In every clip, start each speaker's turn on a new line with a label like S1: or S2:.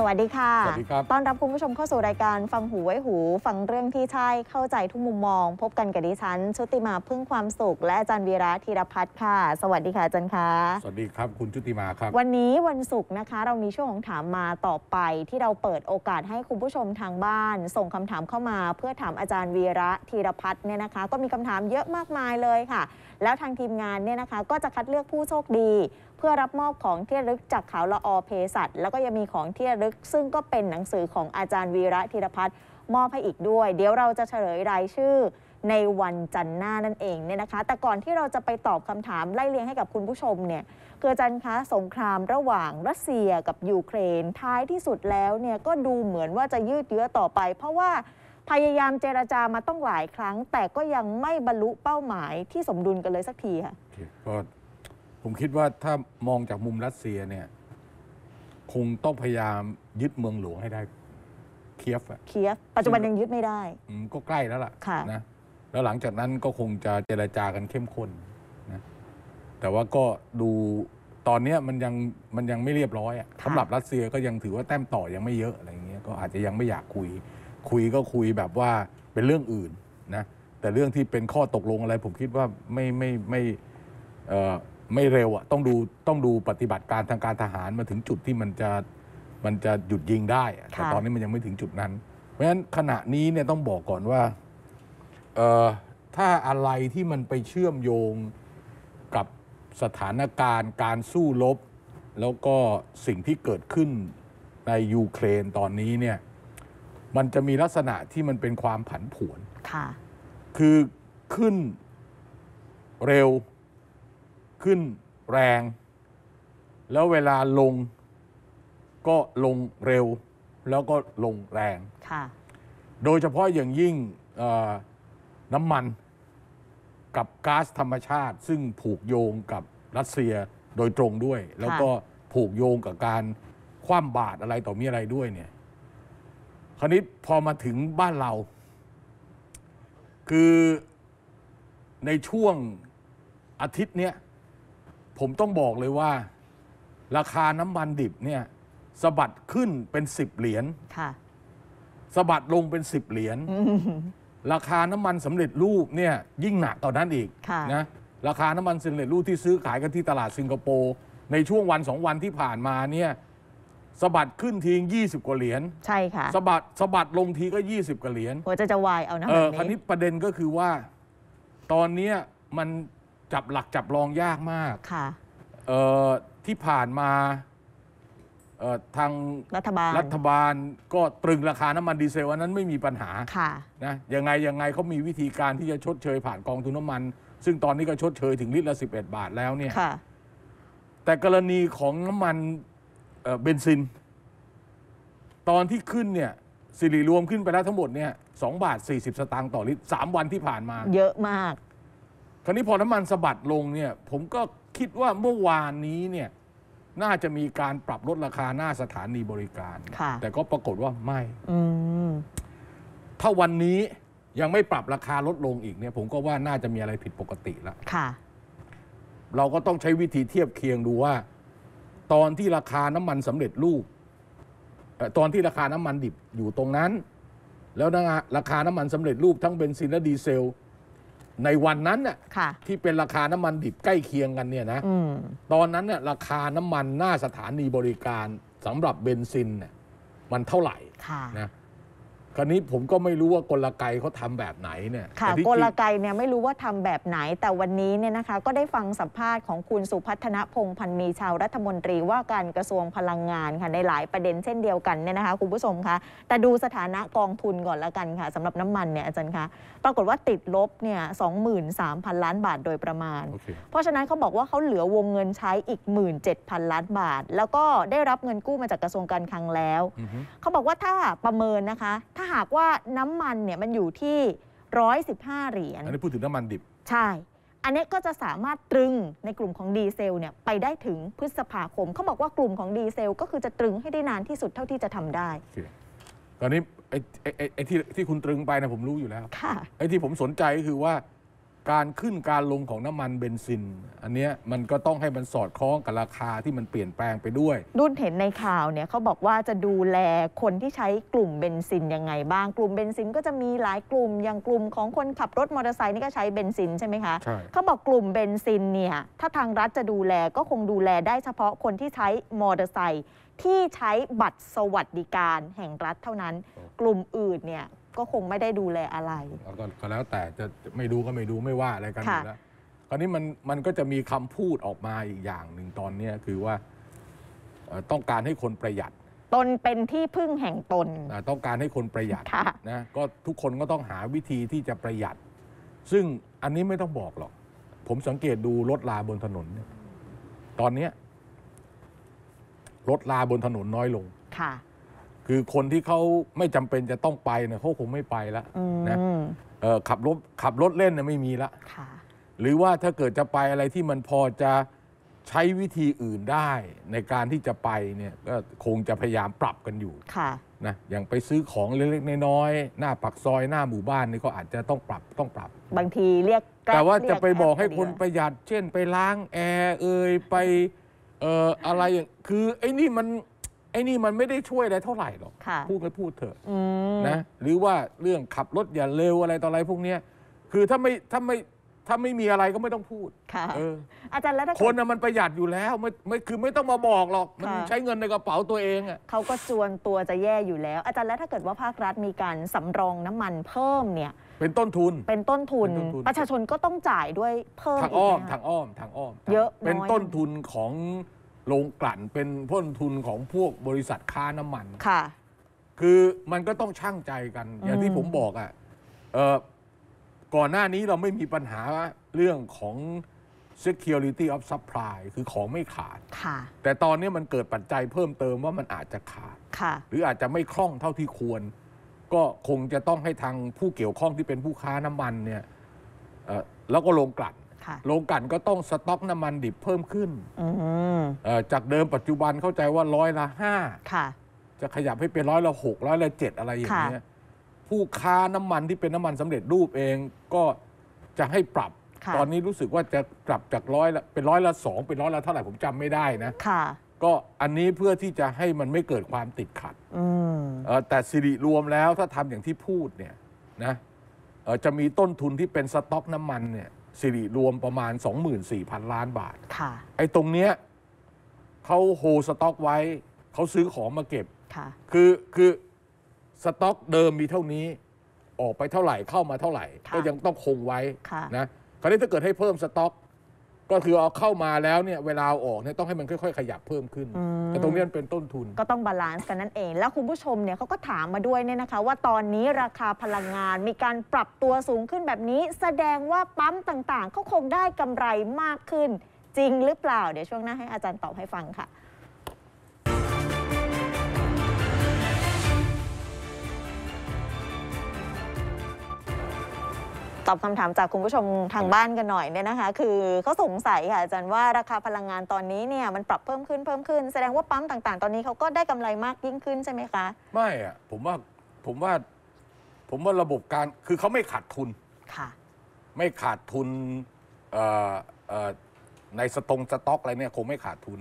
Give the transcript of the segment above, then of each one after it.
S1: สวัสดีค่ะ สวัสดีครับต้อนรับคุณผู้ชมเข้าสู่รายการฟังหูไว้หู ฟังเรื่องที่ใช่เข้าใจทุกมุมมอง พบกันกับดิฉัน ชุติมาพึ่งความสุข และอาจารย์วีระธีรพัฒน์ค่ะ สวัสดีค่ะอาจารย์คะ ส
S2: วัสดีครับคุณชุติมาครับ
S1: วันนี้วันศุกร์นะคะเรามีช่วงถามมาต่อไป ที่เราเปิดโอกาสให้คุณผู้ชมทางบ้าน ส่งคำถามเข้ามา เพื่อถามอาจารย์วีระธีรพัฒน์เนี่ยนะคะ ก็มีคำถามเยอะมากมายเลยค่ะ แล้วทางทีมงานเนี่ยนะคะก็จะคัดเลือกผู้โชคดีเพื่อรับมอบของที่ลึกจากขาวละอเพสัตแล้วก็ยังมีของที่ลึกซึ่งก็เป็นหนังสือของอาจารย์วีระธีรพัฒน์มอบให้อีกด้วย เดี๋ยวเราจะเฉลยรายชื่อ ในวันจันทร์หน้านั่นเองเนี่ยนะคะ แต่ก่อนที่เราจะไปตอบคำถามไล่เลียงให้กับคุณผู้ชมเนี่ยคืออาจารย์คะสงครามระหว่างรัสเซียกับยูเครน ท้ายที่สุดแล้วเนี่ยก็ดูเหมือนว่าจะยืดเยื้อต่อไป เพราะว่าพยายามเจราจามาต้องหลายครั้ง แต่ก็ยังไม่บรรลุเป้าหมายที่สมดุลกันเลยสักทีค่ะ
S2: ก็ผมคิดว่าถ้ามองจากมุมรัสเซียเนี่ย คงต้องพยายามยึดเมืองหลวงให้ได้เคียฟอะ
S1: เคียฟปัจจุบันยังยึดไม่ได้
S2: อก็ใกล้แล้วล่ะค่ะนะ แล้วหลังจากนั้นก็คงจะเจรจากันเข้มข้นนะแต่ว่าก็ดูตอนนี้มันยังมันยังไม่เรียบร้อยอะสำหรับรัสเซียก็ยังถือว่าแต้มต่อยังไม่เยอะอะไรเงี้ยก็อาจจะยังไม่อยากคุย คุยก็คุยแบบว่าเป็นเรื่องอื่นนะ แต่เรื่องที่เป็นข้อตกลงอะไร ผมคิดว่าไม่ไม่ไม่ไม่เร็วอ่ะต้องดูต้องดูปฏิบัติการทางการทหารมาถึงจุดที่มันจะมันจะหยุดยิงได้ แต่ตอนนี้มันยังไม่ถึงจุดนั้น เพราะฉะนั้นขณะนี้เนี่ยต้องบอกก่อนว่าเอ่อถ้าอะไรที่มันไปเชื่อมโยงกับสถานการณ์ การสู้รบแล้วก็สิ่งที่เกิดขึ้นในยูเครนตอนนี้เนี่ยมันจะมีลักษณะที่มันเป็นความผันผวนค่ะคือขึ้นเร็วขึ้นแรง แล้วเวลาลงก็ลงเร็ว แล้วก็ลงแรงค่ะโดยเฉพาะอย่างยิ่งน้ำมันกับก๊าซธรรมชาติ ซึ่งผูกโยงกับรัสเซียโดยตรงด้วย แล้วก็ผูกโยงกับการคว่ำบาตรอะไรต่อมีอะไรด้วยเนี่ย คราวนี้พอมาถึงบ้านเรา คือในช่วงอาทิตย์เนี้ยผมต้องบอกเลยว่า ราคาน้ำมันดิบเนี่ยสะบัดขึ้นเป็นสิบเหรียญสะบัดลงเป็นสิบเหรียญราคาน้ำมันสำเร็จรูปเนี่ยยิ่งหนักต่อนนั้นอีกะนะราคาน้ำมันสำเร็จรูปที่ซื้อขายกันที่ตลาดสิงคโปร์ในช่วงวันสองวันที่ผ่านมาเนี่ยสะบัดขึ้นทีงยี่สิบกว่าเหรียญ
S1: ใช่ค่ะสะบ
S2: ัดสะบัดลงทีก็ยี่สิบกว่าเหรียญ
S1: หัวใจจะวายเอานะเออคราวนีนี้
S2: ประเด็นก็คือว่า ตอนเนี้ยมันจับหลักจับรองยากมากค่ะเอ่อที่ผ่านมาเอ่อทางรัฐบาลรัฐบาล ก็ตรึงราคาน้ำมันดีเซลวันนั้นไม่มีปัญหาค่ะนะยังไงยังไงเขามีวิธีการที่จะชดเชยผ่านกองทุนน้ำมัน ซึ่งตอนนี้ก็ชดเชยถึงลิตรละสิบเอ็ดบาทแล้วเนี่ยค่ะแต่กรณีของน้ำมันเอ่อเบนซิน ตอนที่ขึ้นเนี่ยสิริรวมขึ้นไปแล้วทั้งหมดเนี่ยสองบาทสี่สิบสตางค์ต่อลิตรสามวันที่ผ่านมา
S1: เยอะมาก
S2: คราวนี้พอน้ำมันสะบัดลงเนี่ย ผมก็คิดว่าเมื่อวานนี้เนี่ยน่าจะมีการปรับลดราคาหน้าสถานีบริการ แต่ก็ปรากฏว่าไม่ถ้าวันนี้ยังไม่ปรับราคาลดลงอีกเนี่ย ผมก็ว่าน่าจะมีอะไรผิดปกติละค่ะเราก็ต้องใช้วิธีเทียบเคียงดูว่า ตอนที่ราคาน้ำมันสำเร็จรูปตอนที่ราคาน้ำมันดิบอยู่ตรงนั้น แล้วนะราคา น้ำมันสำเร็จรูปทั้งเบนซินและดีเซลในวันนั้นน่ะ่ยที่เป็นราคาน้ำมัน ดิบใกล้เคียงกันเนี่ยนะอตอนนั้นเนี่ยราคาน้ำมัน หน้าสถานีบริการสำหรับเบนซินเนี่ยมันเท่าไหร่่ะนะคราวนี้ผมก็ไม่รู้ว่ากลไกเขาทำแบบไหนเนี่ยค่ะกลไก
S1: เนี่ยไม่รู้ว่าทำแบบไหนแต่วันนี้เนี่ยนะคะก็ได้ฟังสัมภาษณ์ของคุณสุพัฒนพงพันมีชาวรัฐมนตรีว่าการกระทรวงพลังงานค่ะในหลายประเด็นเช่นเดียวกันเนี่ยนะคะ คุณผู้ชมคะแต่ดูสถานะกองทุนก่อนละกันค่ะสำหรับน้ำมันเนี่ยอาจารย์คะ ปรากฏว่าติดลบเนี่ยสองหมื่นสามพันล้าน บาทโดยประมาณ o k เ y เพราะฉะนั้นเขาบอกว่าเขาเหลือวงเงินใช้อีก 17,000 ล้าน บาท แล้วก็ได้รับเงินกู้มาจากกระทรวงการคลังแล้วอื h ฮึเขาบอกว่าถ้าประเมินนะคะถ้าหากว่าน้ำมันเนี่ยมันอยู่ที่115เหรียญ อันนี้พูดถึงน้ำมันดิบ ใช่ อันนี้ก็จะสามารถตรึงในกลุ่มของดีเซลเนี่ยไปได้ถึงพฤษภาคม เขาบอกว่ากลุ่มของดีเซลก็คือจะตรึงให้ได้นานที่สุดเท่าที่จะทำได้
S2: ตอนนี้ไอ้ไอ้ไอ้ไอ้ที่ที่คุณตรึงไปนะผมรู้อยู่แล้ว ค่ะ ไอ้ที่ผมสนใจก็คือว่าการขึ้นการลงของน้ำมันเบนซิน อันนี้มันก็ต้องให้มันสอดคล้องกับราคาที่มันเปลี่ยนแปลงไปด้วย
S1: รุ่นเห็นในข่าวเนี่ยเขาบอกว่าจะดูแลคนที่ใช้กลุ่มเบนซินยังไง บ้างกลุ่มเบนซินก็จะมีหลายกลุ่มอย่างกลุ่มของคนขับรถมอเตอร์ไซค์นี่ก็ใช้เบนซินใช่ไหมคะใช่เขาบอกกลุ่มเบนซินเนี่ยถ้าทางรัฐจะดูแลก็คงดูแลได้เฉพาะคนที่ใช้มอเตอร์ไซค์ที่ใช้บัตรสวัสดิการแห่งรัฐเท่านั้นกลุ่มอื่นเนี่ยก็คงไม่ได้ดูแลอะไรก
S2: ็ก็แล้ว แต่จะไม่ดูก็ไม่ดูไม่ว่าอะไรกันอยู่แล้วคราวนี้มันมันก็จะมีคำพูดออกมาอีกอย่างหนึ่งตอนเนี้ยคือว่าต้องการให้คนประหยัด ตนเป็นที่พึ่งแห่งตนต้องการให้คนประหยัดะนะก็ทุกคนก็ต้องหาวิธีที่จะประหยัด ซึ่งอันนี้ไม่ต้องบอกหรอก ผมสังเกตดูรถลาบนถนนเนี่ย ตอนเนี้ยรถลาบนถนนน้อยลงค่ะคือคนที่เขาไม่จำเป็นจะต้องไปเนี่ยเขาคงไม่ไปแล้วนะขับรถขับรถเล่นเนี่ยไม่มีละหรือว่าถ้าเกิดจะไปอะไรที่มันพอจะใช้วิธีอื่นได้ในการที่จะไปเนี่ยก็คงจะพยายามปรับกันอยู่ค่ะนะอย่างไปซื้อของเล็กๆน้อยๆหน้าปากซอยหน้าหมู่บ้านนี่ก็อาจจะต้องปรับต้องปรับ
S1: บางทีเรียก แต่ว่าจะไป
S2: บอกให้คนประหยัด เช่น ไปล้างแอร์เอ่ยไปเอ่ออะไรอย่างคือ ไอ้นี่มันไอ้นี่มันไม่ได้ช่วยอะไรเท่าไหร่หรอกพูดก็พูดเถอะนะหรือว่าเรื่องขับรถอย่าเร็วอะไรต่ออะไรพวกเนี้ยคือถ้าไม่ถ้าไม่ถ้าไม่
S1: มีอะไรก็ไม่ต้องพูดค่ะเอออาจารย์แล้วถ้าคนน่
S2: ะมันประหยัดอยู่แล้ว ไม่ไม่คือไม่ต้องมาบอกหร
S1: อกมันใช้เงินในกระเป๋าตัวเองอะเขาก็จวนตัวจะแย่อยู่แล้ว อาจารย์แล้วถ้าเกิดว่าภาครัฐมีการสำรองน้ำมันเพิ่มเนี่ย เป็นต้นทุนเป็นต้นทุนปนทนประชาชนก็ต้องจ่ายด้วยเพิ่มทางอ้อมะทางอ้อมทางอ้อม
S2: เยอะน้อยเป็นต้นทุนของโรงกลั่นเป็นพ้นทุนของพวกบริษัทค้าน้ำมัน ค่ะ คือมันก็ต้องช่างใจกัน อย่างที่ผมบอกอะ่ะก่อนหน้านี้เราไม่มีปัญหาเรื่องของ security of supply คือของไม่ขาดแต่ตอนนี้มันเกิดปัจจัยเพิ่มเติมว่ามันอาจจะขาดหรืออาจจะไม่คล่องเท่าที่ควร ก็คงจะต้องให้ทางผู้เกี่ยวข้องที่เป็นผู้ค้าน้ำมันเนี่ยแล้วก็ลงกลั่นโรงกลั่นก็ต้องสต็อกน้ำมันดิบเพิ่มขึ้นออจากเดิมปัจจุบันเข้าใจว่าร้อยละห้าจะขยับให้เป็นร้อยละหกร้อยละเจ็ดอะไรอย่างเงี้ยผู้ค้าน้ำมันที่เป็นน้ำมันสำเร็จรูปเอง ก็จะให้ปรับ ตอนนี้รู้สึกว่าจะปรับจากร้อยละเป็นร้อยละสองเป็นร้อยละเท่าไหร่ผมจำไม่ได้นะค่ะก็อันนี้เพื่อที่จะให้มันไม่เกิดความติดขัดอแต่สิริรวมแล้วถ้าทำอย่างที่พูดเนี่ยนะจะมีต้นทุนที่เป็นสต็อกน้ำมันเนี่ยสิริรวมประมาณ 24,000 ล้านบาท ค่ะ ไอ้ตรงเนี้ยเขาโฮสต็อกไว้ เขาซื้อของมาเก็บค่ะคือ คือสต็อกเดิมมีเท่านี้ ออกไปเท่าไหร่เข้ามาเท่าไหร่ ก็ยังต้องคงไว้ะนะ คราวนี้ถ้าเกิดให้เพิ่มสต็อกก็คือเอาเข้ามาแล้วเนี่ยเวลาออกเนี่ยต้องให้มันค่อยๆ ขยับเพิ่มขึ้นแต่ตรงนี้มันเป็นต้นทุน
S1: ก็ต้องบาลานซ์กันนั่นเองแล้วคุณผู้ชมเนี่ยเขาก็ถามมาด้วยเนี่ยนะคะ ว่าตอนนี้ราคาพลังงานมีการปรับตัวสูงขึ้นแบบนี้แสดงว่าปั๊มต่างๆ เขาคงได้กำไรมากขึ้นจริงหรือเปล่า เดี๋ยวช่วงหน้าให้อาจารย์ตอบให้ฟังค่ะตอบคำถามจากคุณผู้ชมทางบ้านกันหน่อยเนี่ยนะคะคือเขาสงสัยค่ะอาจารย์ว่าราคาพลังงานตอนนี้เนี่ยมันปรับเพิ่มขึ้นเพิ่มขึ้น แสดงว่าปั๊มต่างๆ ตอนนี้เขาก็ได้กำไรมากยิ่งขึ้นใช่ไหมคะ
S2: ไม่อะผมว่าผมว่าผมว่าระบบการคือเขาไม่ขาดทุนค่ะไม่ขาดทุนในสตงสต็อกอะไรเนี่ยคงไม่ขาดทุน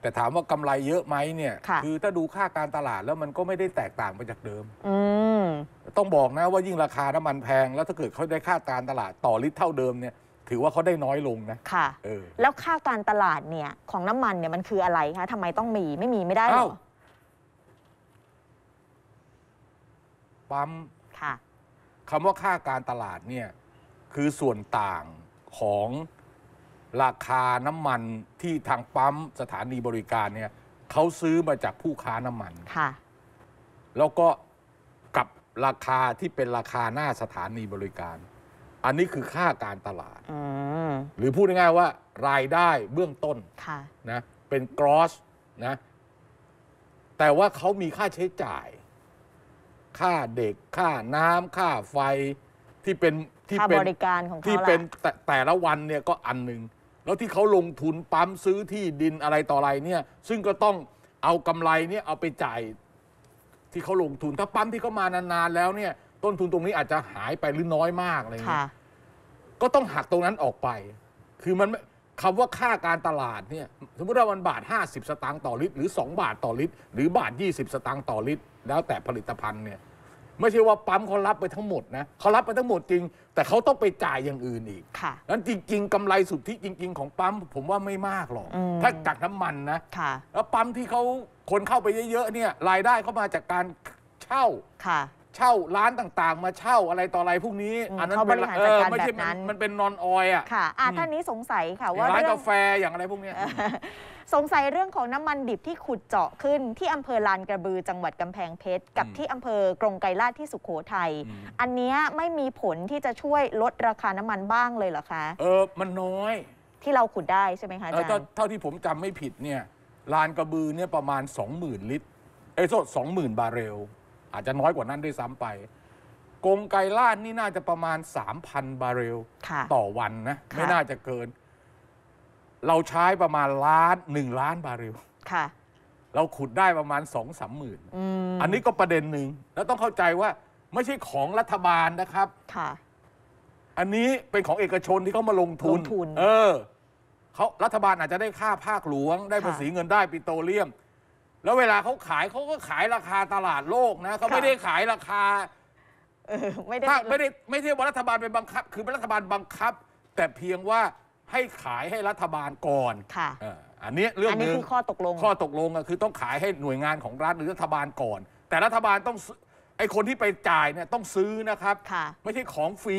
S2: แต่ถามว่ากำไรเยอะไหมเนี่ยคคือถ้าดูค่าการตลาดแล้วมันก็ไม่ได้แตกต่างไปจากเดิมอต้องบอกนะ ว่ายิ่งราคาน้ำมันแพง แล้วถ้าเกิดเขาได้ค่าการตลาดต่อลิตรเท่าเดิมเนี่ย ถือว่าเขาได้น้อยลงนะค่ะเออ
S1: แล้วค่าการตลาดเนี่ย ของน้ำมันเนี่ยมันคืออะไรคะทำไมต้องมี ไม่มีไม่ได้หรออป
S2: ั๊มค่ะคำว่าค่าการตลาดเนี่ย คือส่วนต่างของราคาน้ำมันที่ทางปั๊มสถานีบริการเนี่ยเขาซื้อมาจากผู้ค้าน้ำมัน ค่ะ แล้วก็กับราคาที่เป็นราคาหน้าสถานีบริการ อันนี้คือค่าการตลาด หรือพูดง่ายๆว่า รายได้เบื้องต้น ค่ะ นะ เป็นกรอสนะ แต่ว่าเขามีค่าใช้จ่าย ค่าเด็ก ค่าน้ำค่าไฟที่เป็นที่เป็บนริก
S1: ารของเขาที่เป็น
S2: แต่แต่ละวันเนี่ยก็อันหนึ่งแล้วที่เขาลงทุนปั๊มซื้อที่ดินอะไรต่ออะไรเนี่ยซึ่งก็ต้องเอากำไรเนี่ยเอาไปจ่าย ที่เขาลงทุนถ้าปั๊มที่เขามานานๆแล้วเนี่ยต้นทุนตรงนี้อาจจะหายไปหรือน้อยมากอะไรเงี้ยก็ต้องหักตรงนั้นออกไป คือมันคำว่าค่าการตลาดเนี่ยสมมติว่ามันบาท 50 สตางค์ต่อลิตรหรือ 2 บาทต่อลิตรหรือบาท 20 สตางค์ต่อลิตร แล้วแต่ผลิตภัณฑ์เนี่ยไม่ใช่ว่าปั๊มเขารับไปทั้งหมดนะเขารับไปทั้งหมดจริง แต่เขาต้องไปจ่ายอย่างอื่นอีก ค่ะนั้นจริง ๆ กำไรสุทธิจริงๆของปั๊มผมว่าไม่มากหรอกอถ้าจากน้ำมันนะ ค่ะ แล้วปั๊มที่เขาคนเข้าไปเยอะๆเนี่ยรายได้เขามาจากการเช่า ค่ะ เช่าร้านต่างๆมาเช่าอะไรต่ออะไรพวกนี้ อันเขาบริหารจัดการไม่ใช่มัแบบนั้น มันเป็นนอ
S1: นออยอ่ะค่ะ อ่าท่านนี้สงสัยค่ะว่าร้านกาแฟอย่างอะไรพวกนี้สงสัยเรื่องของน้ำมันดิบที่ขุดเจาะขึ้นที่อำเภอลานกระบือจังหวัดกำแพงเพชร กับที่อำเภอกรงไกรลาดที่สุขโขทัยอันนี้ไม่มีผลที่จะช่วยลดราคาน้ำมันบ้างเลยเหรอคะ เออมันน้อยที่เราขุดได้ใช่ไหมคะอาจารย์เออ
S2: เท่าที่ผมจำไม่ผิดเนี่ยลานกระบือเนี่ยประมาณ 20,000 ลิตร เอ้ยโองหมื่นบาร์เรลอาจจะน้อยกว่านั้นด้วยซ้ำไปกงไกรลาดนี่น่าจะประมาณ 3,000 บาร์เรลต่อวันนะไม่น่าจะเกินเราใช้ประมาณล้านหนึ่งล้านบาเรลค่ะเราขุดได้ประมาณสองสามหมื่นอันนี้ก็ประเด็นหนึ่ง แล้วต้องเข้าใจว่า ไม่ใช่ของรัฐบาลนะครับ ค่ะ อันนี้เป็นของเอกชนที่เขามาลงทุนทนเออ เขารัฐบาลอาจจะได้ค่าภาคหลวงได้ภาษีเงินได้ปิโตรเลียม แล้วเวลาเขาขายเขาก็ขายราคาตลาดโลกนะเขาไม่ได้ขายราคาเออไม่ได้ไม่ได้ไม่ใช่ว่ารัฐบาลเป็นบังคับ คือเป็นรัฐบาลบังคับ แต่เพียงว่าให้ขายให้รัฐบาลก่อนค่ะอันนี้เรื่องอันนี้นึงคือข้อตกลง ข้อตกลงอะคือต้องขายให้หน่วยงานของรัฐหรือรัฐบาลก่อน แต่รัฐบาลต้อง้ไอคนที่ไปจ่ายเนี่ยต้องซื้อนะครับ ไม่ใช่ของฟรี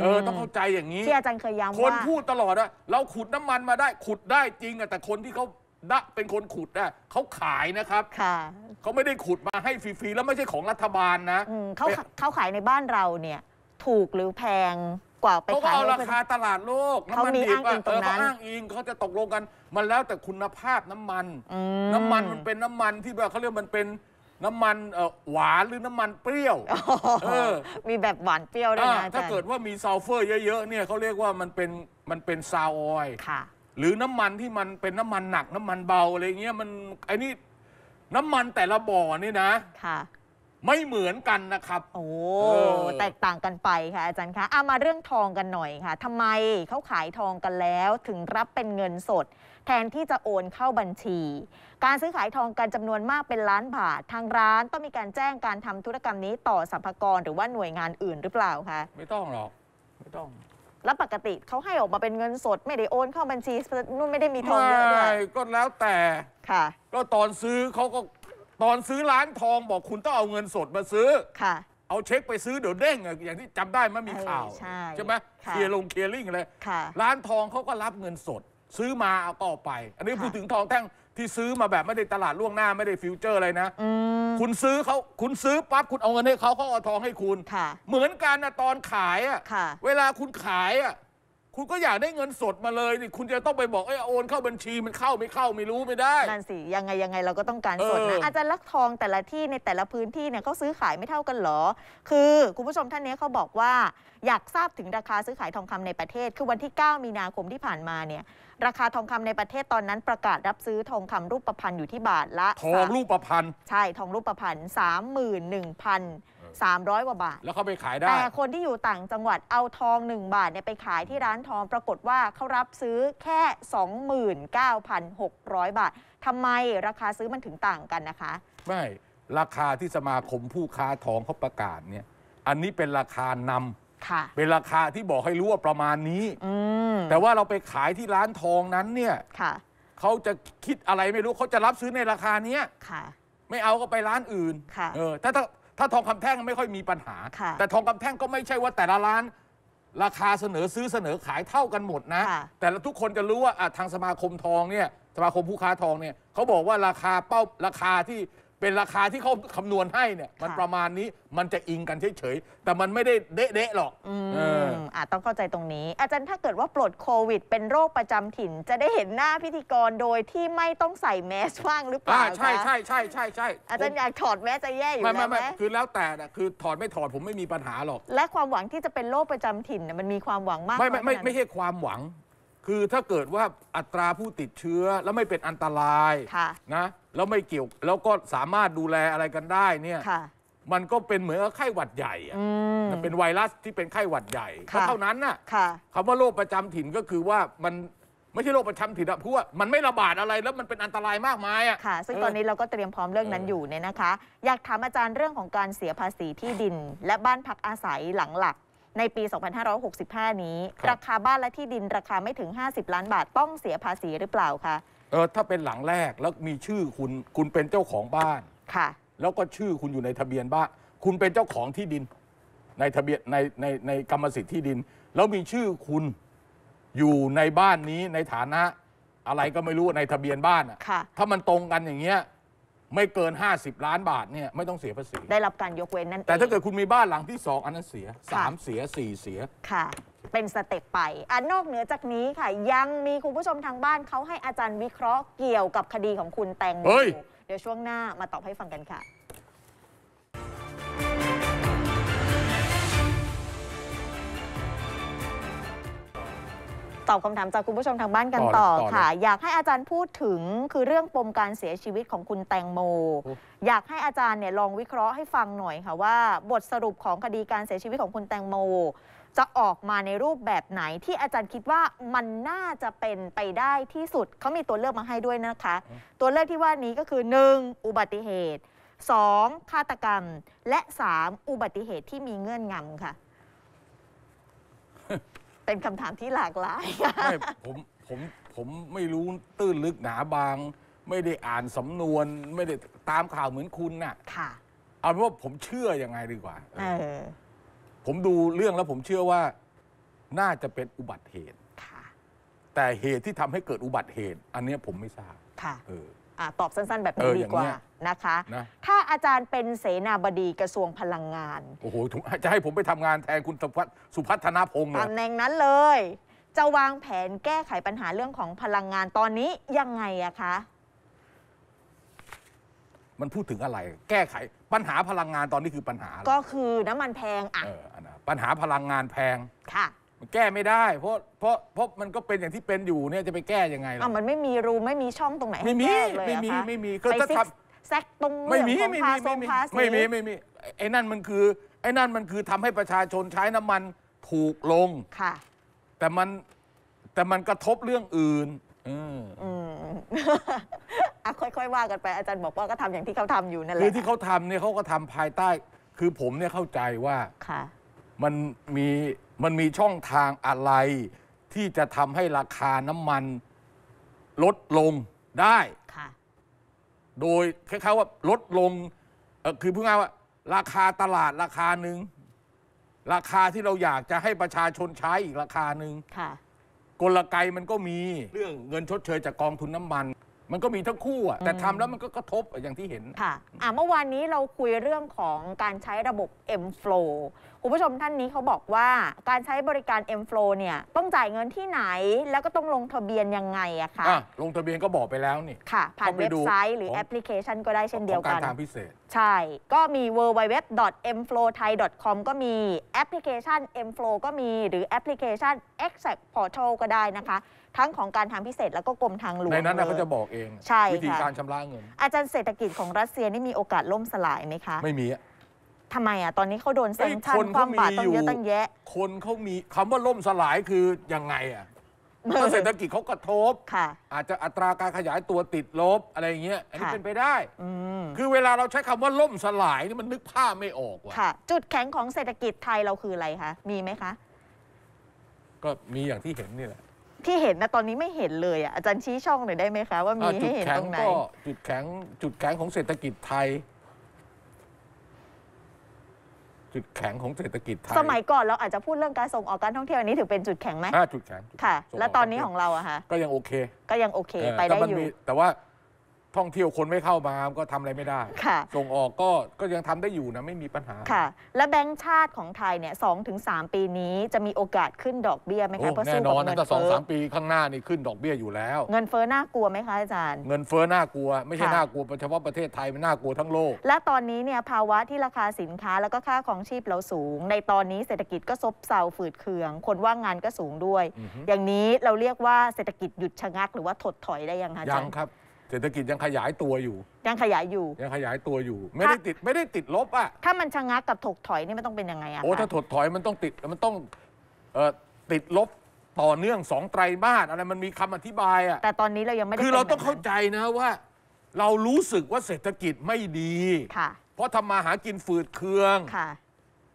S2: เออต้องเข้าใจอย่างนี้ ที่อาจาร
S1: ย์เคยย้ำว่า คนพูด
S2: ตลอดอะเราขุดน้ำมันมาได้ขุดได้จริงอะแต่คนที่เขาดะเป็นคนขุดอะเขาขายนะครับค่ะเขาไม่ได้ขุดมาให้ฟรีๆแล้วไม่ใช่ของรัฐบาลนะ เขา
S1: เขาขายในบ้านเราเนี่ย ถูกหรือแพงกว่าไปเขายเขาเอาราคาตลาด
S2: โลกน้ำมันดิบเขามีอ้างอิงตรเงนั้เขาอ้างอิงเขาจะตกลงกัน มันแล้วแต่คุณภาพน้ำมันน้ำมัน มันเป็นน้ำมันที่แบบเขาเรียกมันเป็นน้ำมันเอ่อหวานหรือน้ำมันเปรี้ยวออ มีแบบหวานเปรี้ยวด้วยนะอาจาย์ถ้าเกิดว่ามีซัลเฟอร์ เยอะๆเนี่ยเขาเรียกว่ามันเป็นมันเป็นซาวออยล์หรือน้ำมันที่มันเป็นน้ำมันหนักน้ำมันเบาอะไรเงี้ยมันไอ้นี่น้ำมันแต่ละบ่อนี่นะ ค่ะไม่เหมือนกันนะครับ
S1: โอ้อแตกต่างกันไปค่ะอาจารย์คะอามาเรื่องทองกันหน่อยค่ะทำไมเขาขายทองกันแล้ว ถึงรับเป็นเงินสดแทนที่จะโอนเข้าบัญชี การซื้อขายทองกันจำนวนมากเป็นล้านบาททางร้านต้องมีการแจ้งการทำธุรกรรมนี้ต่อสัมพากรหรือว่าหน่วยงานอื่นหรือเปล่าคะไม่ต้องหรอก ไม่ต้องแล้วปกติเขาให้ออกมาเป็นเงินสด ไม่ได้โอนเข้าบัญชีนู่นไม่ได้มีทองเยอะด้วย
S2: ก็แล้วแต่ค่ะ ก็ตอนซื้อเขาก็ตอนซื้อร้านทองบอกคุณต้องเอาเงินสดมาซื้อค่ะ เอาเช็คไปซื้อเดี๋ยวเด้งอะอย่างที่จำได้มันมีข่าว ใช่ไหมเคลียร์ลงเคลียร์ลิงอะไรร้านทองเขาก็รับเงินสด ซื้อมาเอาก็อไป อันนี้พูดถึงทองแท่งที่ซื้อมาแบบไม่ได้ตลาดล่วงหน้าไม่ได้ฟิวเจอร์อะไรนะอคุณซื้อเขาคุณซื้อปั๊บคุณเอาเงินให้เขาเขาเอาทองให้คุณค่ะ เหมือนกันนะตอนขายอ่ะ เวลาคุณขายอะคุณก็อยากได้เงินสดมาเลยนี่คุณจะต้องไปบอกไอ้โอน เข้าบัญชีมันเข้าไม่เข้าไม่รู้ไม่ได้ นั่
S1: นสิยังไงยังไงเราก็ต้องการสดนะอาจารย์ลักทองแต่ละที่ในแต่ละพื้นที่เนี่ยเขาซื้อขายไม่เท่ากันหรอ คือคุณผู้ชมท่านนี้เขาบอกว่าอยากทราบถึงราคาซื้อขายทองคำในประเทศ คือวันที่ 9 มีนาคมที่ผ่านมาเนี่ย ราคาทองคำในประเทศตอนนั้นประกาศรับซื้อทองคำรูปประพันธ์อยู่ที่บาทละทองรูปประพันธ์ใช่ทองรูปประพันธ์31,000 300 กว่าบาท แล้วเขาไปขายได้แต่คนที่อยู่ต่างจังหวัดเอาทอง 1 บาทเนี่ยไปขายที่ร้านทองปรากฏว่าเขารับซื้อแค่ 29,600 บาททำไมราคาซื้อมันถึงต่างกันนะคะ
S2: ไม่ราคาที่สมาคมผู้ค้าทองเขาประกาศเนี่ยอันนี้เป็นราคาน
S1: ำ
S2: เป็นราคาที่บอกให้รู้ว่าประมาณนี้แต่ว่าเราไปขายที่ร้านทองนั้นเนี่ยเขาจะคิดอะไรไม่รู้เขาจะรับซื้อในราคาเนี้ยไม่เอาก็ไปร้านอื่นเออถ้าถ้าถ้าทองคำแท่งไม่ค่อยมีปัญหา แต่ทองคำแท่งก็ไม่ใช่ว่าแต่ละร้าน ราคาเสนอซื้อเสนอขายเท่ากันหมดนะ แต่ละทุกคนจะรู้ว่าทางสมาคมทองเนี่ยสมาคมผู้ค้าทองเนี่ยเขาบอกว่าราคาเป้าราคาที่เป็นราคาที่เขาคำนวณให้เนี่ย มันประมาณนี้มันจะอิงกันเฉยๆแต่มันไม่ได้เด๊ะๆหรอกอ่
S1: าต้องเข้าใจตรงนี้ อาจารย์ถ้าเกิดว่าปลดโควิดเป็นโรคประจำถิ่น จะได้เห็นหน้าพิธีกรโดยที่ไม่ต้องใส่แมสว่างหรือเป่าล่า ใช่ใช่
S2: ใช่ใช่ใช่อาจารย์อยากถอดแม
S1: สจะแย่อยู่ไมไม่แล้วไหม่
S2: คือแล้วแต่นะคือถอดไม่ถอดผมไม่มีปัญหาหรอก
S1: และความหวังที่จะเป็นโรคประจำถิ่นเนี่ยมันมีความหวังมากไม่ไม่ไม่ไม่ใช่
S2: ความหวัง คือถ้าเกิดว่าอัตราผู้ติดเชื้อแล้วไม่เป็นอันตรายะนะแล้วไม่เกี่ยว แล้วก็สามารถดูแลอะไรกันได้เนี่ยมันก็เป็นเหมือนไข้หวัดใหญ่อะเป็นไวรัสที่เป็นไข้หวัดใหญ่ก็เท่านั้นน่ะคำว่าโรคประจำถิ่นก็คือว่ามันไม่ใช่โรคประจำถิ่นอะเพราะว่ามันไม่ระบาดอะไรแล้วมันเป็นอันตรายมากมายอ
S1: ะค่ะ ซึ่งตอนนี้เราก็เตรียมพร้อมเรื่องนั้นอยู่เนี่ยนะคะ อยากถามอาจารย์เรื่องของการเสียภาษีที่ดินและบ้านพักอาศัยหลังหลัก ในปี 2565 นี้ ราคาบ้านและที่ดิน ราคาไม่ถึง 50 ล้านบาทต้องเสียภาษีหรือเปล่าคะ
S2: เออถ้าเป็นหลังแรกแล้วมีชื่อคุณ คุณเป็นเจ้าของบ้าน ค่ะ แล้วก็ชื่อคุณอยู่ในทะเบียนบ้าน คุณเป็นเจ้าของที่ดิน ในทะเบียนในในในกรรมสิทธิ์ที่ดิน แล้วมีชื่อคุณอยู่ในบ้านนี้ในฐานะ อะไรก็ไม่รู้ในทะเบียนบ้านอะค่ะ ถ้ามันตรงกันอย่างเงี้ยไม่เกิน 50 ล้านบาทเนี่ยไม่ต้องเสียภาษีได้รับการยกเว้นนั่นแต่ถ้าเกิดคุณมีบ้านหลังที่ 2 อันนั้นเสีย 3 เสีย 4 เสียค่ะ
S1: เป็นสเต็ปไป อันนอกเหนือจากนี้ค่ะยังมีคุณผู้ชมทางบ้านเขาให้อาจารย์วิเคราะห์เกี่ยวกับคดีของคุณแตงโมเดี๋ยวช่วงหน้ามาตอบให้ฟังกันค่ะตอบคำถามจากคุณผู้ชมทางบ้านกันต่อค่ะ อยากให้อาจารย์พูดถึงคือเรื่องปมการเสียชีวิตของคุณแตงโม อยากให้อาจารย์เนี่ยลองวิเคราะห์ให้ฟังหน่อยค่ะว่าบทสรุปของคดีการเสียชีวิตของคุณแตงโม จะออกมาในรูปแบบไหน ที่อาจารย์คิดว่ามันน่าจะเป็นไปได้ที่สุดเขามีตัวเลือกมาให้ด้วยนะคะ ตัวเลือกที่ว่านี้ก็คือ 1. อุบัติเหตุ 2. ฆาตกรรม และ 3. อุบัติเหตุที่มีเงื่อนงำค่ะเป็นคำถามที่หลากหลาย
S2: ไม่ผมผมผมไม่รู้ตื้นลึกหนาบาง ไม่ได้อ่านสำนวน ไม่ได้ตามข่าวเหมือนคุณน่ะ ค่ะ เอาเป็นว่าผมเชื่อยังไงดีกว่าเออ ผมดูเรื่องแล้วผมเชื่อว่าน่าจะเป็นอุบัติเหตุค่ะแต่เหตุที่ทำให้เกิดอุบัติเหตุ อันนี้ผมไม่ทราบ
S1: ค่ะเออตอบสั้นๆ แบบนี้ดีกว่านะคะ ถ้าอาจารย์เป็นเสนาบดีกระทรวงพลังงานโอ
S2: ้โหจะให้ผมไปทำงานแทนคุณสุพัฒน์พนพงศ์เลยตำแ
S1: หน่งนั้นเลย จะวางแผนแก้ไขปัญหาเรื่องของพลังงานตอนนี้ยังไงอะคะ
S2: มันพูดถึงอะไร แก้ไขปัญหาพลังงานตอนนี้คือปัญหาอะ
S1: ไรก็คือน้ำมันแพงอะ
S2: ปัญหาพลังงานแพง ค่ะมันแก้ไม่ได้เพราะเพราะเพราะมันก็เป็นอย่างที่เป็นอยู่เนี่ยจะไปแก้ยังไงล่ะอ้า
S1: มันไม่มีรูไม่มีช่องตรงไหนให้ไม่มีแก้เลยไม่มี ไม่มีก็จะาทำแซกตรงไม่มีไม่มี ไม่มี ไม่มี ไม่มี
S2: ไอ้นั่นมันคือไอ้นั่นมันคือทำให้ประชาชนใช้น้ำมันถูกลง ค่ะ แต่มันแต่มันกระทบเรื่องอื่นออื
S1: มอ่ะค่อยๆว่ากันไปอาจารย์บอกว่าก็ทำอย่างที่เขาทำอยู่นั่นแหลคือที่
S2: เขาทำเนี่ยเขาก็ทำภายใต้ คือผมเนี่ยเข้าใจว่า ค่ะ มันมีมันมีช่องทางอะไร ที่จะทำให้ราคาน้ำมัน ลดลงได้ โดยคล้ายๆว่าลดลง คือพูดง่ายว่า ราคาตลาดราคาหนึ่ง ราคาที่เราอยากจะให้ประชาชนใช้อีกราคาหนึ่งกลไกมันก็มี เรื่องเงินชดเชยจากกองทุนน้ำมันมันก็มีทั้งคู่อะแต่ทำแล้วมันก็กระทบอย่างที่เห็นค
S1: ่ะอ่าเมื่อวานนี้เราคุยเรื่องของการใช้ระบบ M Flow คุณผู้ชมท่านนี้เขาบอกว่าการใช้บริการ M Flow เนี่ยต้องจ่ายเงินที่ไหน แล้วก็ต้องลงทะเบียนยังไงอะคะอ่ะ
S2: ลงทะเบียนก็บอกไปแล้วนี่ค่ะผ่านเว็บไซต์
S1: หรือแอปพลิเคชันก็ได้เช่นเดียวกันของการทางพิเศษใช่ ก็มี www.mflowthai.com ก็มีแอปพลิเคชัน M Flow ก็มีหรือแอปพลิเคชัน Exact Portal ก็ได้นะคะทั้งของการทางพิเศษแล้วก็กรมทางหลวงในนั้นเขาจะบ
S2: อกเอง ใช่วิธีการชำระเงิน
S1: อาจารย์เศรษฐกิจของรัสเซียนี่มีโอกาสล่มสลายไหมคะ ไม่มีทำไมอ่ะตอนนี้เขาโดนเซ็นชั่นความบาดต้องเยอะตั้งแย
S2: ะ คนเขามีคำว่าล่มสลายคือยังไงอ่ะเศรษฐกิจเขากระทบอาจจะอัตราการขยายตัวติดลบอะไรอย่างเงี้ยอันนี้เป็นไป
S1: ได้คือเวลาเราใช้คำว่าล่มสลายนี่มันนึกภาพไม่ออกว่ะจุดแข็งของเศรษฐกิจไทยเราคืออะไรคะมีไหมคะ
S2: ก็มีอย่างที่เห็นนี่แหละ
S1: ที่เห็นนะตอนนี้ไม่เห็นเลยอ่ะอาจารย์ชี้ช่องหน่อยได้ไหมคะว่ามีให้เห็นตรงไหน
S2: จุดแข็งจุดแข็งของเศรษฐกิจไทย จุดแข็งของเศรษฐกิจไทยสมัย
S1: ก่อนเราอาจจะพูดเรื่องการส่งออกการท่องเที่ยวอันนี้ถือเป็นจุดแข็งไหมจุดแข็งค่ะแล้วตอนนี้ของเราอะคะก็ยังโอเค ก็ยังโอเค ไปได้อยู่
S2: แต่ว่าท่องเที่ยวคนไม่เข้ามาก็ทำอะไรไม่ได้ส่งออกก็ก็ยังทำได้อยู่นะไม่มีปัญหา ค่ะ
S1: และแบงก์ชาติของไทยเนี่ยสองถึงสามปีนี้จะมีโอกาสขึ้นดอกเบี้ยไหมคะเพราะแน่นอนนะเงินถ้าสองสาม
S2: ปีข้างหน้านี่ขึ้นดอกเบี้ย อยู่แล้ว เ
S1: งินเฟ้อน่ากลัวไหมคะอาจารย์
S2: เงินเฟ้อน่ากลัวไม่ใช่น่ากลัวเฉพาะประเทศไทยมันน่ากลัวทั้งโลก
S1: และตอนนี้เนี่ยภาวะที่ราคาสินค้าแล้วก็ค่าของชีพเราสูง ในตอนนี้เศรษฐกิจก็ซบเซาฝืดเคือง คนว่างงานก็สูงด้วย อย่างนี้เราเรียกว่าเศรษฐกิจหยุดชะงักหรือว่าถดถอยได้ยังคะอาจารย์ยังครับ
S2: เศรษฐกิจยังขยายตัวอยู่
S1: ยังขยายอยู่ยัง
S2: ขยายตัวอยู่ ไม่ได้ติด ไม่ได้ติดลบอ่ะ
S1: ถ้ามันชะงักกับถกถอยนี่มันต้องเป็นยังไงอ่ะ โอ้ ถ้าถ
S2: ดถอยมันต้องติด มันต้องเอ่อติดลบต่อเนื่องสองไตรมาสอะไร มันมีคำอธิบายอ่ะ แต่ตอนนี้เรายังไม่ได้คือเราต้องเข้าใจนะว่าเรารู้สึกว่าเศรษฐกิจไม่ดีค่ะเพราะทำมาหากินฝืดเคืองค่ะ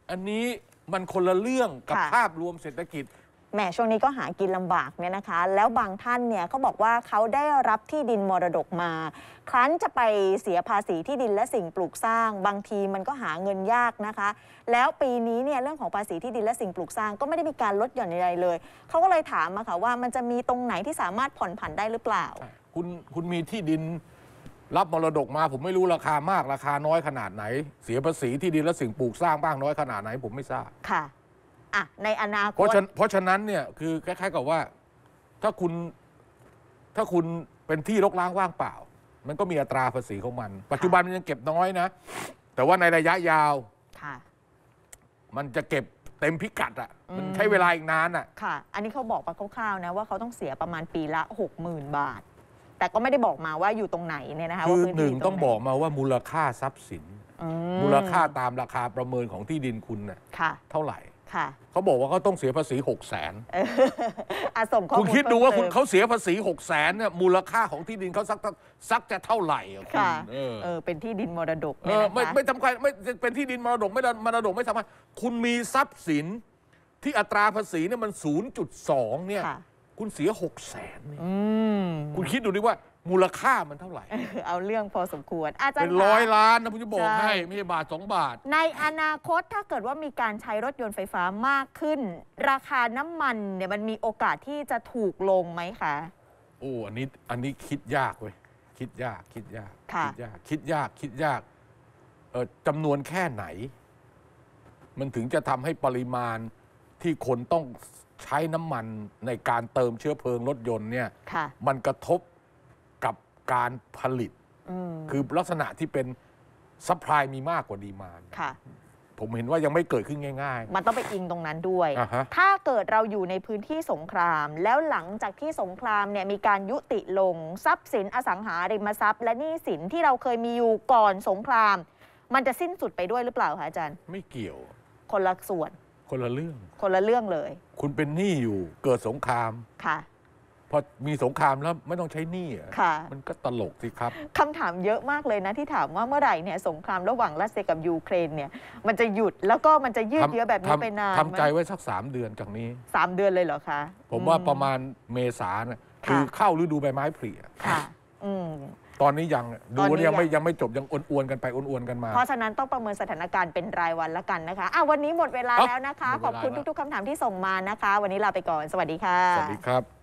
S2: อันนี้มันคนละเรื่องกับภาพรวมเศรษฐกิจ
S1: แหมช่วงนี้ก็หากินลำบากเนี่ยนะคะ แล้วบางท่านเนี่ยเขาบอกว่าเขาได้รับที่ดินมรดกมาครั้นจะไปเสียภาษีที่ดินและสิ่งปลูกสร้าง บางทีมันก็หาเงินยากนะคะ แล้วปีนี้เนี่ยเรื่องของภาษีที่ดินและสิ่งปลูกสร้างก็ไม่ได้มีการลดหย่อนใดๆเลยเขาก็เลยถามมาค่ะว่ามันจะมีตรงไหนที่สามารถผ่อนผันได้หรือเปล่า
S2: คุณคุณมีที่ดินรับมรดกมาผมไม่รู้ราคามากราคาน้อยขนาดไหน เสียภาษีที่ดินและสิ่งปลูกสร้างบ้างน้อยขนาดไหนผมไม่ทราบค่ะ
S1: อะในอนาคเพตราะ
S2: เพราะฉะนั้นเนี่ย
S1: คือคล้าย ๆ กับว่า
S2: ถ้าคุณถ้าคุณเป็นที่รกร้างว่างเปล่า มันก็มีอัตราภาษีของมัน ปัจจุบันมันยังเก็บน้อยนะ แต่ว่าในระยะยาว มันจะเก็บเต็มพิกัดอ่ะมันใช้เวลาอีกนานอ่ะ
S1: ค่ะ อันนี้เขาบอกไปคร่าวๆนะว่าเขาต้องเสียประมาณปีละหกหมื่นบาท แต่ก็ไม่ได้บอกมาว่าอยู่ตรงไหนเนี่ยนะคะคือ่หนึ่ง่ต้องบอก
S2: มาว่ามูลค่าทรัพย์สินมูลค่าตามราคาประเมินของที่ดินคุณน่ะเท่าไหร่เขาบอกว่าเขาต้องเสียภาษีหกแสน
S1: สมคุณคิดดูว่าคุณเขา
S2: เสียภาษีหกแสนเนี่ยมูลค่าของที่ดินเขาสักสักจะเท่าไหร่ค่ะเออเป็
S1: นที่ดินมรดก
S2: เออไม่ไม่ทำใครไม่เป็นที่ดินมรดกไม่มรดกไม่สามารถคุณมีทรัพย์สินที่อัตราภาษีเนี่ยมันศูนย์จุดสองเนี่ยคุณเสียหกแสนเนี่ยคุณคิดดูดิว่ามูลค่ามันเท่าไหร่ เอาเรื่องพ
S1: อสมควร อาจารย์เป็นร้อยล้านนะผมจะบอกให้ ไม่ใช่บาทสองบาท ในอนาคตถ้าเกิดว่ามีการใช้รถยนต์ไฟฟ้ามากขึ้น ราคาน้ำมันเนี่ยมันมีโอกาสที่จะถูกลงไหมคะ
S2: โอ้อันนี้อันนี้คิดยากเว้ยคิดยาก คิดยากคิดยาก คิดยากคิดยากเออจำนวนแค่ไหน มันถึงจะทำให้ปริมาณที่คนต้องใช้น้ำมันในการเติมเชื้อเพลิงรถยนต์เนี่ยมันกระทบการผลิต คือลักษณะที่เป็นซัพพลายมีมากกว่าดีมานค่ะ ผมเห็นว่ายังไม่เกิดขึ้นง่าย ๆ มันต
S1: ้องไปอิงตรงนั้นด้วย ถ้าเกิดเราอยู่ในพื้นที่สงคราม แล้วหลังจากที่สงครามเนี่ย มีการยุติลงทรัพย์สินอสังหาริมทรัพย์ และหนี้สินที่เราเคยมีอยู่ก่อนสงครามมันจะสิ้นสุดไปด้วยหรือเปล่าคะอาจารย์
S2: ไม่เกี่ยว คนละส่วน คนละเรื่อง คนละเรื่องเลย คุณเป็นหนี้อยู่เกิดสงครามค่ะพอมีสงครามแล้วไม่ต้องใช้หนี้อะค่ะ มันก็ตลกสิครับ
S1: คำถามเยอะมากเลยนะที่ถามว่าเมื่อไหร่เนี่ยสงครามระหว่างรัสเซียกับยูเครนเนี่ยมันจะหยุดแล้วก็มันจะยืดเยื้อแบบนี้ไปนานทำใจไว้
S2: สักสามเดือนจากนี้
S1: สามเดือนเลยเหรอคะ ผมว่าประมา
S2: ณเมษาเนี่ยคือเข้าฤดูใบไม้ผลิค่ะอืมตอนนี้ยังดูนนยังไม่ยังไม่จบ ยังอ้วนๆกันไปอ้วนๆกันมา เพราะ
S1: ฉะนั้นต้องประเมินสถานการณ์เป็นรายวันละกันนะคะอ่ะวันนี้หมดเวลาแล้วนะคะขอบคุณทุกๆคำถามที่ส่งมานะคะ วันนี้ลาไปก่อน สวัสดีค่ะ สวัสด
S2: ีครับ